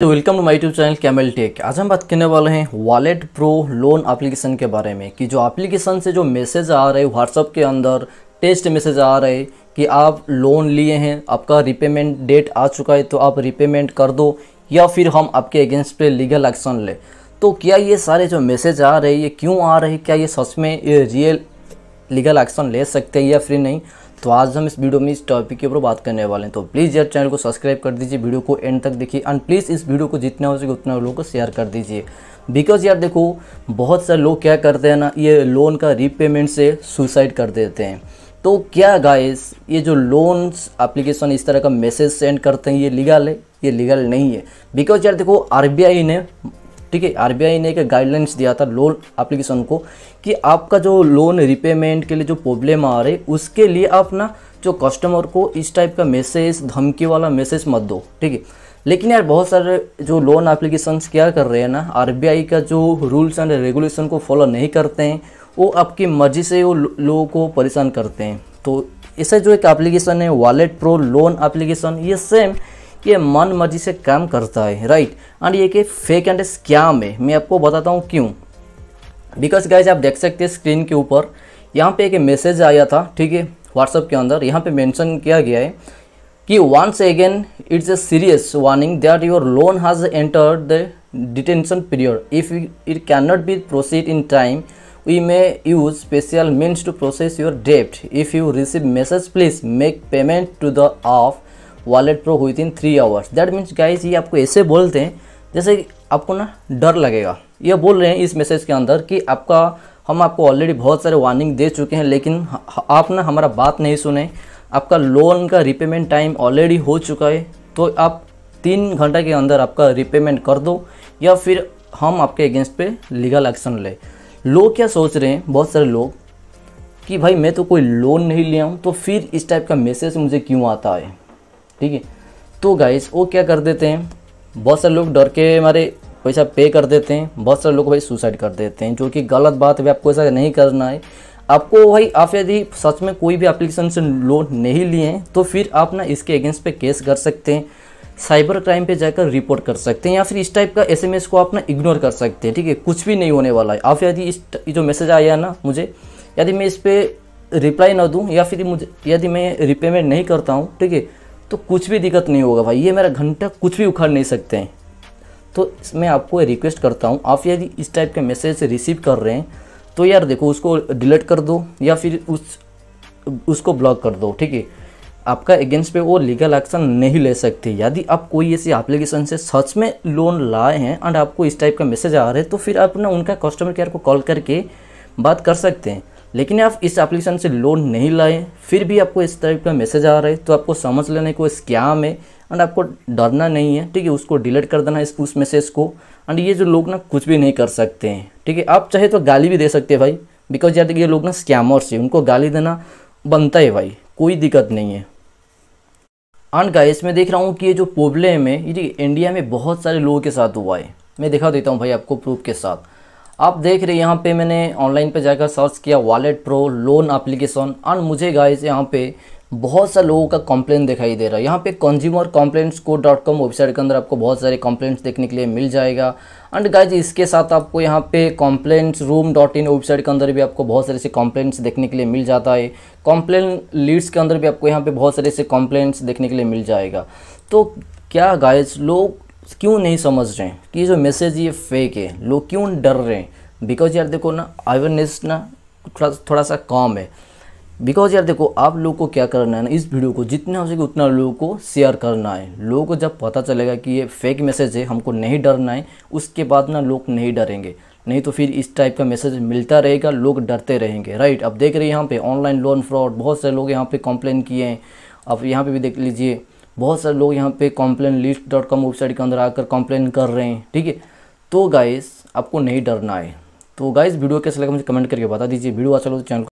तो welcome to my YouTube channel Camel Tech आज हम बात करने वाले हैं वॉलेट प्रो लोन एप्लीकेशन के बारे में कि जो एप्लीकेशन से जो मैसेज आ रहे व्हाट्सअप के अंदर टेस्ट मैसेज आ रहे कि आप लोन लिए हैं आपका रिपेमेंट डेट आ चुका है तो आप रिपेमेंट कर दो या फिर हम आपके अगेंस्ट पे लीगल एक्शन लें तो क्या ये सारे जो मैसेज आ रहे ये क्यों आ रहे क्या ये सच में ये रियल लीगल एक्शन ले सकते हैं या फिर नहीं तो आज हम इस वीडियो में इस टॉपिक के ऊपर बात करने वाले हैं तो प्लीज़ यार चैनल को सब्सक्राइब कर दीजिए वीडियो को एंड तक देखिए एंड प्लीज़ इस वीडियो को जितना हो सके उतना लोगों को शेयर कर दीजिए बिकॉज यार देखो बहुत सारे लोग क्या करते हैं ना ये लोन का रीपेमेंट से सुसाइड कर देते हैं तो क्या गाइस ये जो लोन्स एप्लीकेशन इस तरह का मैसेज सेंड करते हैं ये लीगल है ये लीगल नहीं है बिकॉज यार देखो आरबीआई ने ठीक है आरबीआई ने एक गाइडलाइंस दिया था लोन एप्लीकेशन को कि आपका जो लोन रिपेमेंट के लिए जो प्रॉब्लम आ रही उसके लिए आप ना जो कस्टमर को इस टाइप का मैसेज धमकी वाला मैसेज मत दो ठीक है लेकिन यार बहुत सारे जो लोन एप्लीकेशंस क्या कर रहे हैं ना आरबीआई का जो रूल्स एंड रेगुलेशन को फॉलो नहीं करते हैं वो आपकी मर्जी से वो लोगों को परेशान करते हैं तो ऐसा जो एक एप्लीकेशन है वॉलेट प्रो लोन एप्लीकेशन ये सेम कि ये मन मर्जी से काम करता है राइट एंड ये कि फेक एंड स्कैम है मैं आपको बताता हूँ क्यों बिकॉज गाइज आप देख सकते हैं स्क्रीन के ऊपर यहाँ पे एक मैसेज आया था ठीक है व्हाट्सअप के अंदर यहाँ पे मेंशन किया गया है कि once again it's a serious warning that your loan has entered the detention period if it can not be proceed in time we may use special means to process your डेप्ट if you receive message please make payment to the of wallet pro within three hours that means guys ये आपको ऐसे बोलते हैं जैसे आपको ना डर लगेगा ये बोल रहे हैं इस मैसेज के अंदर कि आपका हम आपको ऑलरेडी बहुत सारे वार्निंग दे चुके हैं लेकिन आप ना हमारा बात नहीं सुने आपका लोन का रिपेमेंट टाइम ऑलरेडी हो चुका है तो आप तीन घंटा के अंदर आपका रिपेमेंट कर दो या फिर हम आपके अगेंस्ट पे लीगल एक्शन लें लोग क्या सोच रहे हैं बहुत सारे लोग कि भाई मैं तो कोई लोन नहीं लिया हूँ तो फिर इस टाइप का मैसेज मुझे क्यों आता है ठीक है तो गाइस वो क्या कर देते हैं बहुत सारे लोग डर के हमारे पैसा पे कर देते हैं बहुत सारे लोग भाई सुसाइड कर देते हैं जो कि गलत बात है आपको ऐसा नहीं करना है आपको भाई आप यदि सच में कोई भी एप्लीकेशन से लोन नहीं लिए हैं तो फिर आप ना इसके अगेंस्ट पे केस कर सकते हैं साइबर क्राइम पे जाकर रिपोर्ट कर सकते हैं या फिर इस टाइप का एसएमएस को आप ना इग्नोर कर सकते हैं ठीक है कुछ भी नहीं होने वाला है आप यदि इस जो मैसेज आया ना मुझे यदि मैं इस पर रिप्लाई ना दूँ या फिर मुझे यदि मैं रिपेमेंट नहीं करता हूँ ठीक है तो कुछ भी दिक्कत नहीं होगा भाई ये मेरा घंटा कुछ भी उखाड़ नहीं सकते हैं तो मैं आपको रिक्वेस्ट करता हूँ आप यदि इस टाइप के मैसेज रिसीव कर रहे हैं तो यार देखो उसको डिलीट कर दो या फिर उस उसको ब्लॉक कर दो ठीक है आपका अगेंस्ट पे वो लीगल एक्शन नहीं ले सकती यदि आप कोई ऐसी एप्लीकेशन से सच में लोन लाए हैं एंड आपको इस टाइप का मैसेज आ रहा है तो फिर आप ना उनका कस्टमर केयर को कॉल करके बात कर सकते हैं लेकिन आप इस एप्लीकेशन से लोन नहीं लाए फिर भी आपको इस टाइप का मैसेज आ रहा है तो आपको समझ लेना है कोई स्कैम है एंड आपको डरना नहीं है ठीक है उसको डिलीट कर देना इस उस मैसेज को एंड ये जो लोग ना कुछ भी नहीं कर सकते हैं ठीक है आप चाहे तो गाली भी दे सकते हैं भाई बिकॉज यार ये लोग ना स्कैमर्स है उनको गाली देना बनता है भाई कोई दिक्कत नहीं है एंड गाइस मैं देख रहा हूँ कि ये जो प्रॉब्लम है ये इंडिया में बहुत सारे लोगों के साथ हुआ है मैं दिखा देता हूँ भाई आपको प्रूफ के साथ आप देख रहे हैं यहाँ पे मैंने ऑनलाइन पे जाकर सर्च किया वॉलेट प्रो लोन एप्लीकेशन और मुझे गाइस यहाँ पे बहुत सा लोगों का कंप्लेन दिखाई दे रहा है यहाँ पे कंज्यूमर कॉम्प्लेंट्स को डॉट कॉम वेबसाइट के अंदर आपको बहुत सारे कंप्लेंट्स देखने के लिए मिल जाएगा एंड गाइज इसके साथ आपको यहाँ पे complaints room dot in website के अंदर भी आपको बहुत सारे से कॉम्प्लेंट्स देखने के लिए मिल जाता है कॉम्प्लेन लीड्स के अंदर भी आपको यहाँ पे बहुत सारे से कॉम्प्लेंट्स देखने के लिए मिल जाएगा तो क्या गाइज लोग क्यों नहीं समझ रहे हैं कि जो मैसेज ये फेक है लोग क्यों डर रहे हैं बिकॉज यार देखो ना अवेयरनेस ना थोड़ा थोड़ा सा कम है बिकॉज यार देखो आप लोग को क्या करना है ना इस वीडियो को जितना हो सके उतना लोगों को शेयर करना है लोगों को जब पता चलेगा कि ये फेक मैसेज है हमको नहीं डरना है उसके बाद ना लोग नहीं डरेंगे नहीं तो फिर इस टाइप का मैसेज मिलता रहेगा लोग डरते रहेंगे राइट अब देख रहे हैं यहाँ पे ऑनलाइन लोन फ्रॉड बहुत से लोग यहाँ पे कंप्लेन किए हैं आप यहाँ पे भी देख लीजिए बहुत सारे लोग यहाँ पे complain list dot com website के अंदर आकर कॉम्प्लेन कर रहे हैं ठीक है तो गाइस आपको नहीं डरना है तो गाइस वीडियो कैसे लगा मुझे कमेंट करके बता दीजिए वीडियो अच्छा लगे तो चैनल